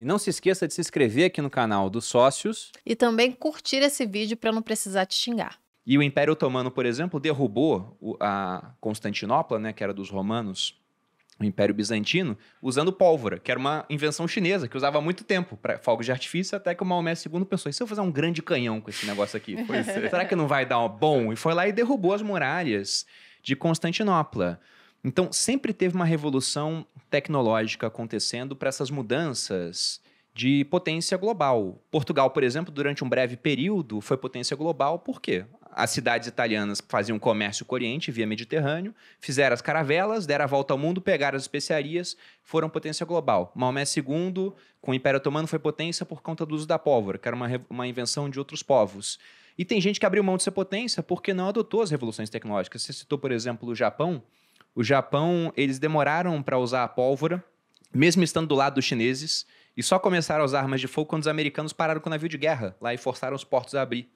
E não se esqueça de se inscrever aqui no canal dos sócios. E também curtir esse vídeo para não precisar te xingar. E o Império Otomano, por exemplo, derrubou a Constantinopla, né, que era dos romanos, o Império Bizantino, usando pólvora, que era uma invenção chinesa, que usava muito tempo para fogos de artifício, até que o Maomé II pensou, e se eu fizer um grande canhão com esse negócio aqui? É. Será que não vai dar um bom? E foi lá e derrubou as muralhas de Constantinopla. Então, sempre teve uma revolução tecnológica acontecendo para essas mudanças de potência global. Portugal, por exemplo, durante um breve período foi potência global, por quê? As cidades italianas faziam comércio com o Oriente via Mediterrâneo, fizeram as caravelas, deram a volta ao mundo, pegaram as especiarias, foram potência global. Maomé II, com o Império Otomano, foi potência por conta do uso da pólvora, que era uma, uma invenção de outros povos. E tem gente que abriu mão de ser potência porque não adotou as revoluções tecnológicas. Você citou, por exemplo, o Japão, o Japão, eles demoraram para usar a pólvora, mesmo estando do lado dos chineses, e só começaram a usar armas de fogo quando os americanos pararam com o navio de guerra lá e forçaram os portos a abrir.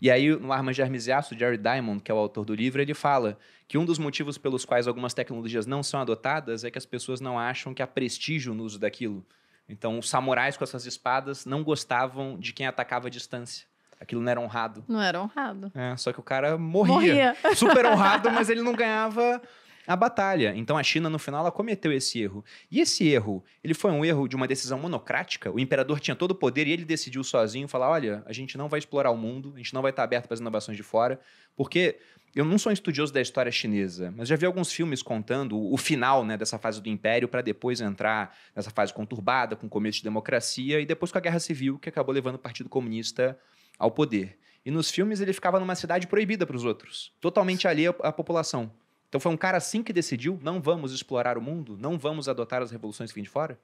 E aí, no Armas de Armisiaço, Jerry Diamond, que é o autor do livro, ele fala que um dos motivos pelos quais algumas tecnologias não são adotadas é que as pessoas não acham que há prestígio no uso daquilo. Então, os samurais com essas espadas não gostavam de quem atacava a distância. Aquilo não era honrado. Não era honrado. É, só que o cara morria. morria. Super honrado, mas ele não ganhava a batalha. Então a China no final ela cometeu esse erro. E esse erro, ele foi um erro de uma decisão monocrática. O imperador tinha todo o poder e ele decidiu sozinho falar: "Olha, a gente não vai explorar o mundo, a gente não vai estar aberto para as inovações de fora", porque eu não sou um estudioso da história chinesa, mas já vi alguns filmes contando o final né, dessa fase do império para depois entrar nessa fase conturbada, com o começo de democracia e depois com a guerra civil que acabou levando o Partido Comunista ao poder. E nos filmes ele ficava numa cidade proibida para os outros, totalmente alheia à população. Então foi um cara assim que decidiu: não vamos explorar o mundo, não vamos adotar as revoluções que vêm de fora?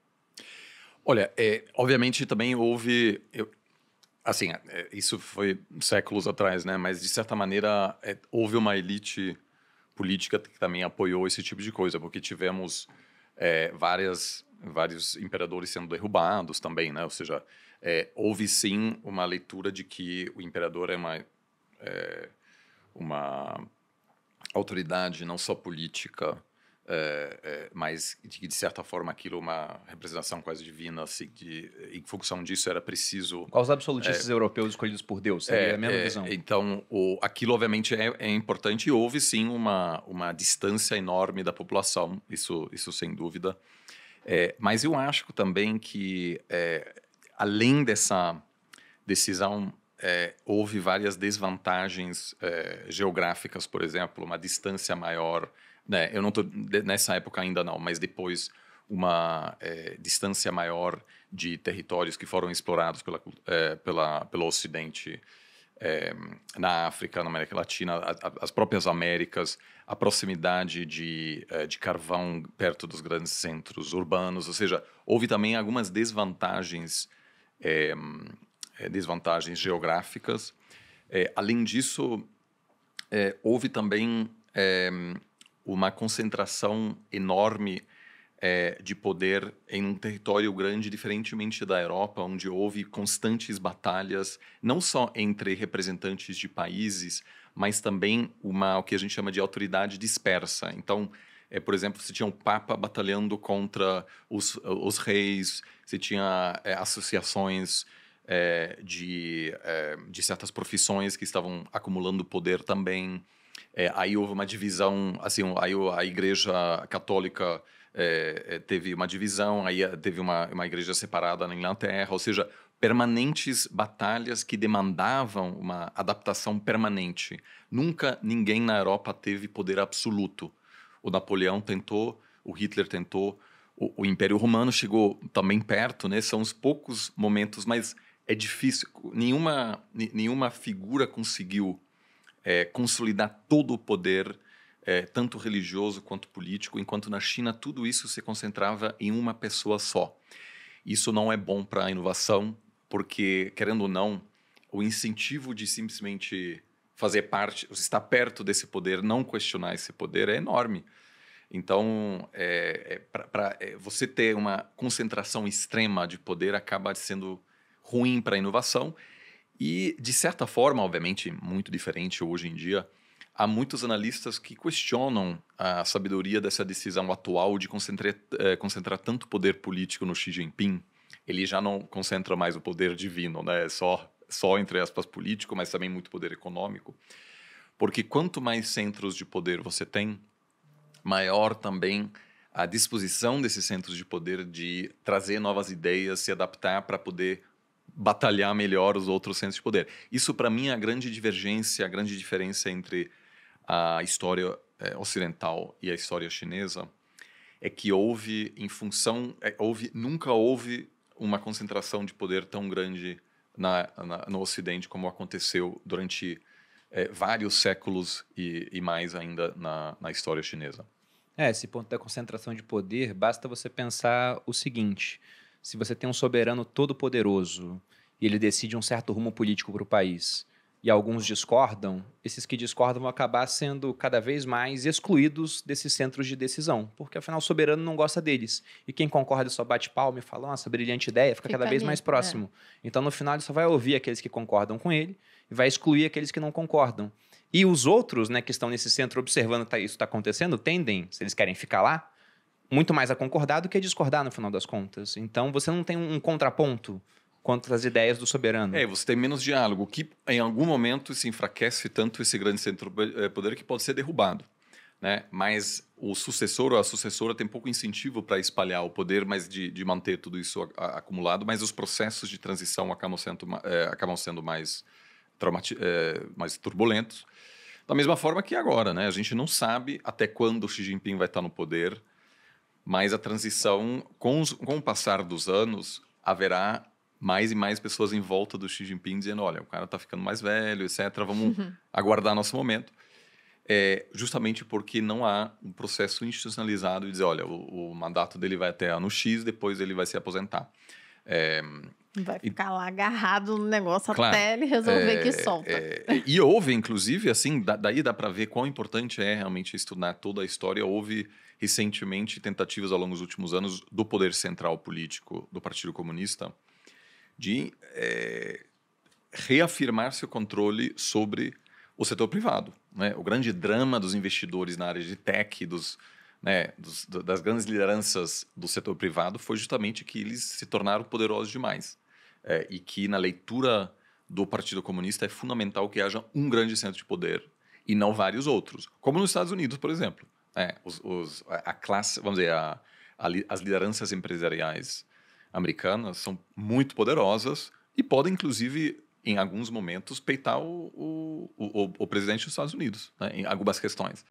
Olha, é, obviamente também houve. Eu, assim, é, isso foi séculos atrás, né? Mas de certa maneira é, houve uma elite política que também apoiou esse tipo de coisa, porque tivemos é, várias, vários imperadores sendo derrubados também, né? Ou seja, é, houve sim uma leitura de que o imperador é uma. É, uma autoridade, não só política, é, é, mas de, de certa forma aquilo é uma representação quase divina assim, de, em função disso era preciso quais absolutistas é, europeus escolhidos por Deus seria é, a mesma é, visão então o, aquilo obviamente é, importante e houve sim uma, uma distância enorme da população isso isso sem dúvida mas eu acho também que além dessa decisão é, houve várias desvantagens é, geográficas, por exemplo, uma distância maior. Né? Eu não estou nessa época ainda não, mas depois uma é, distância maior de territórios que foram explorados pela, é, pela pelo Ocidente é, na África, na América Latina, a, a, as próprias Américas, a proximidade de, é, de carvão perto dos grandes centros urbanos, ou seja, houve também algumas desvantagens é, desvantagens geográficas. É, além disso, é, houve também uma concentração enorme de poder em um território grande, diferentemente da Europa, onde houve constantes batalhas, não só entre representantes de países, mas também uma o que a gente chama de autoridade dispersa. Então, é, por exemplo, você tinha o um Papa batalhando contra os, os reis, você tinha é, associações é, de, é, de certas profissões que estavam acumulando poder também. É, aí houve uma divisão, assim, aí a igreja católica é, é, teve uma divisão, aí é, teve uma, uma igreja separada na Inglaterra, ou seja, permanentes batalhas que demandavam uma adaptação permanente. Nunca ninguém na Europa teve poder absoluto. O Napoleão tentou, o Hitler tentou, o, o Império Romano chegou também perto, né? São os poucos momentos, mas é difícil. Nenhuma, nenhuma figura conseguiu é, consolidar todo o poder, é, tanto religioso quanto político, enquanto na China tudo isso se concentrava em uma pessoa só. Isso não é bom para a inovação, porque, querendo ou não, o incentivo de simplesmente fazer parte, estar perto desse poder, não questionar esse poder, é enorme. Então, é, é, é, você ter uma concentração extrema de poder acaba sendo ruim para a inovação. E, de certa forma, obviamente, muito diferente hoje em dia, há muitos analistas que questionam a sabedoria dessa decisão atual de concentrar, eh, concentrar tanto poder político no Xi Jinping. Ele já não concentra mais o poder divino, né? É só, só entre aspas, político, mas também muito poder econômico. Porque quanto mais centros de poder você tem, maior também a disposição desses centros de poder de trazer novas ideias, se adaptar para poder batalhar melhor os outros centros de poder. Isso, para mim, é a grande divergência, a grande diferença entre a história é, ocidental e a história chinesa, é que houve, em função, é, houve, nunca houve uma concentração de poder tão grande na, na, no Ocidente como aconteceu durante é, vários séculos e, e mais ainda na, na história chinesa. É, esse ponto da concentração de poder, basta você pensar o seguinte: se você tem um soberano todo-poderoso e ele decide um certo rumo político para o país e alguns discordam, esses que discordam vão acabar sendo cada vez mais excluídos desses centros de decisão, porque afinal o soberano não gosta deles. E quem concorda só bate palma e fala, nossa, brilhante ideia, fica, fica cada vez ali, mais é. próximo. É. Então no final ele só vai ouvir aqueles que concordam com ele e vai excluir aqueles que não concordam. E os outros, né, que estão nesse centro observando que tá, isso está acontecendo, tendem, se eles querem ficar lá, muito mais a concordar do que a discordar no final das contas. Então você não tem um contraponto quanto às ideias do soberano. É, você tem menos diálogo, que em algum momento se enfraquece tanto esse grande centro eh, poder que pode ser derrubado. Né? Mas o sucessor ou a sucessora tem pouco incentivo para espalhar o poder, mas de, de manter tudo isso a, a, acumulado, mas os processos de transição acabam sendo, é, acabam sendo mais, é, mais turbulentos. Da mesma forma que agora, né? A gente não sabe até quando o Xi Jinping vai estar no poder, mas a transição, com, os, com o passar dos anos, haverá mais e mais pessoas em volta do Xi Jinping dizendo: olha, o cara está ficando mais velho, etc. Vamos uhum. aguardar nosso momento. É, justamente porque não há um processo institucionalizado de dizer: olha, o, o mandato dele vai até ano X, depois ele vai se aposentar. É, Vai ficar lá agarrado no negócio claro, até ele resolver é, que solta. É, e houve, inclusive, assim, daí dá para ver quão importante é realmente estudar toda a história. Houve recentemente tentativas ao longo dos últimos anos do poder central político do Partido Comunista de é, reafirmar seu controle sobre o setor privado. Né? O grande drama dos investidores na área de tech, dos né, dos, das grandes lideranças do setor privado foi justamente que eles se tornaram poderosos demais. É, e que na leitura do Partido Comunista é fundamental que haja um grande centro de poder e não vários outros. Como nos Estados Unidos, por exemplo. É, os, os, a classe, vamos dizer, a, a, as lideranças empresariais americanas são muito poderosas e podem, inclusive, em alguns momentos, peitar o, o, o, o presidente dos Estados Unidos, né, em algumas questões.